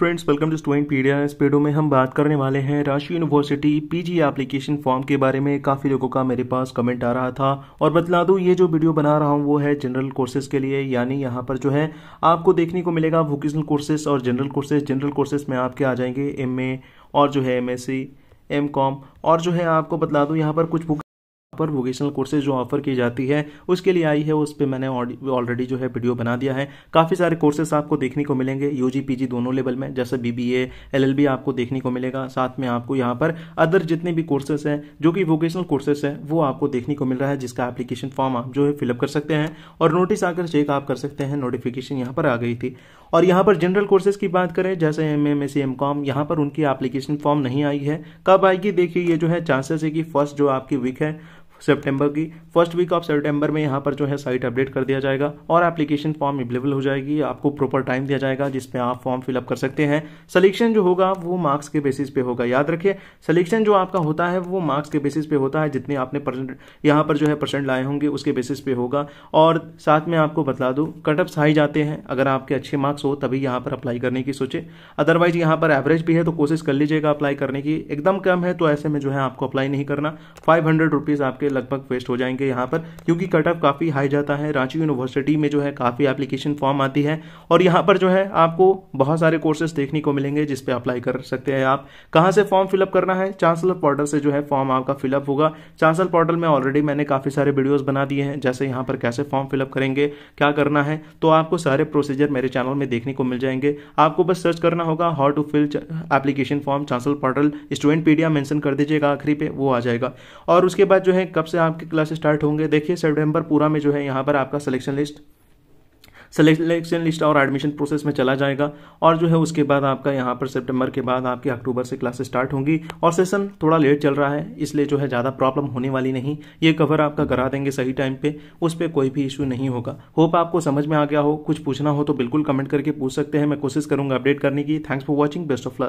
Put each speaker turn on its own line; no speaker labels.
friends welcome to Studentpedia इस video में हम बात करने वाले हैं राशि यूनिवर्सिटी पीजी एप्लीकेशन फॉर्म के बारे में काफ़ी लोगों का मेरे पास कमेंट आ रहा था और बतला दूँ ये जो वीडियो बना रहा हूँ वो है जनरल कोर्सेज के लिए यानी यहाँ पर जो है आपको देखने को मिलेगा वोकेशनल कोर्सेज और जनरल कोर्सेज जनरल कोर्सेज में आपके आ जाएंगे एम और जो है एम एस और जो है आपको बतला दूँ यहाँ पर कुछ बुक पर वोकेशनल कोर्सेज जो ऑफर की जाती है उसके लिए आई है उस पर मैंने ऑलरेडी जो है वीडियो बना दिया है काफ़ी सारे कोर्सेस आपको देखने को मिलेंगे यू जी दोनों लेवल में जैसे बी बी आपको देखने को मिलेगा साथ में आपको यहाँ पर अदर जितने भी कोर्सेस हैं जो कि वोकेशनल कोर्सेस हैं वो आपको देखने को मिल रहा है जिसका एप्लीकेशन फॉर्म आप जो है फिलअप कर सकते हैं और नोटिस आकर चेक आप कर सकते हैं नोटिफिकेशन यहाँ पर आ गई थी और यहाँ पर जनरल कोर्सेज की बात करें जैसे एम एम एस कॉम यहाँ पर उनकी एप्लीकेशन फॉर्म नहीं आई है कब आएगी देखिए ये जो है चांसेस है कि फर्स्ट जो आपकी वीक है सेप्टेम्बर की फर्स्ट वीक ऑफ सेप्टेम्बर में यहाँ पर जो है साइट अपडेट कर दिया जाएगा और एप्लीकेशन फॉर्म अवेलेबल हो जाएगी आपको प्रॉपर टाइम दिया जाएगा जिसपे आप फॉर्म फिलअप कर सकते हैं सलेक्शन जो होगा वो मार्क्स के बेसिस पे होगा याद रखिये सलेक्शन जो आपका होता है वो मार्क्स के बेसिस पे होता है जितने आपने परसेंट यहाँ पर जो है परसेंट लाए होंगे उसके बेसिस पे होगा और साथ में आपको बता दू कटअप्स हाई जाते हैं अगर आपके अच्छे मार्क्स हो तभी यहाँ पर अप्लाई करने की सोचे अदरवाइज यहाँ पर एवरेज भी है तो कोशिश कर लीजिएगा अप्लाई करने की एकदम कम है तो ऐसे में जो है आपको अप्लाई नहीं करना फाइव हंड्रेड रुपीज़ आपके लगभग वेस्ट हो जाएंगे यहाँ पर क्योंकि कट ऑफ काफ़ी हाई जाता है रांची यूनिवर्सिटी में जो है काफ़ी एप्लीकेशन फॉर्म आती है और यहाँ पर जो है आपको बहुत सारे कोर्सेज देखने को मिलेंगे जिस पर अप्लाई कर सकते हैं आप कहाँ से फॉर्म फिलअप करना है चांसलर पोर्टल से जो है फॉर्म आपका फिलअप होगा चांसलर पोर्टल में ऑलरेडी मैंने काफ़ी सारे वीडियोज़ बना दिए हैं जैसे यहाँ पर कैसे फॉर्म फिलअप करेंगे क्या करना है तो आपको सारे प्रोसीजर मेरे चैनल में देखने को मिल जाएंगे आपको बस सर्च करना होगा how to fill application form chancellor portal Studentpedia mention कर दीजिएगा आखिरी पे वो आ जाएगा और उसके बाद जो है कब से आपके क्लास स्टार्ट होंगे देखिए सेप्टेम्बर पूरा में जो है यहाँ पर आपका सिलेक्शन लिस्ट सिलेक्शन लिस्ट और एडमिशन प्रोसेस में चला जाएगा और जो है उसके बाद आपका यहाँ पर सितंबर के बाद आपकी अक्टूबर से क्लासेस स्टार्ट होंगी और सेशन थोड़ा लेट चल रहा है इसलिए जो है ज़्यादा प्रॉब्लम होने वाली नहीं ये कवर आपका करा देंगे सही टाइम पे उस पर कोई भी इशू नहीं होगा होप आपको समझ में आ गया हो कुछ पूछना हो तो बिल्कुल कमेंट करके पूछ सकते हैं मैं कोशिश करूंगा अपडेट करने की thanks for watching best of luck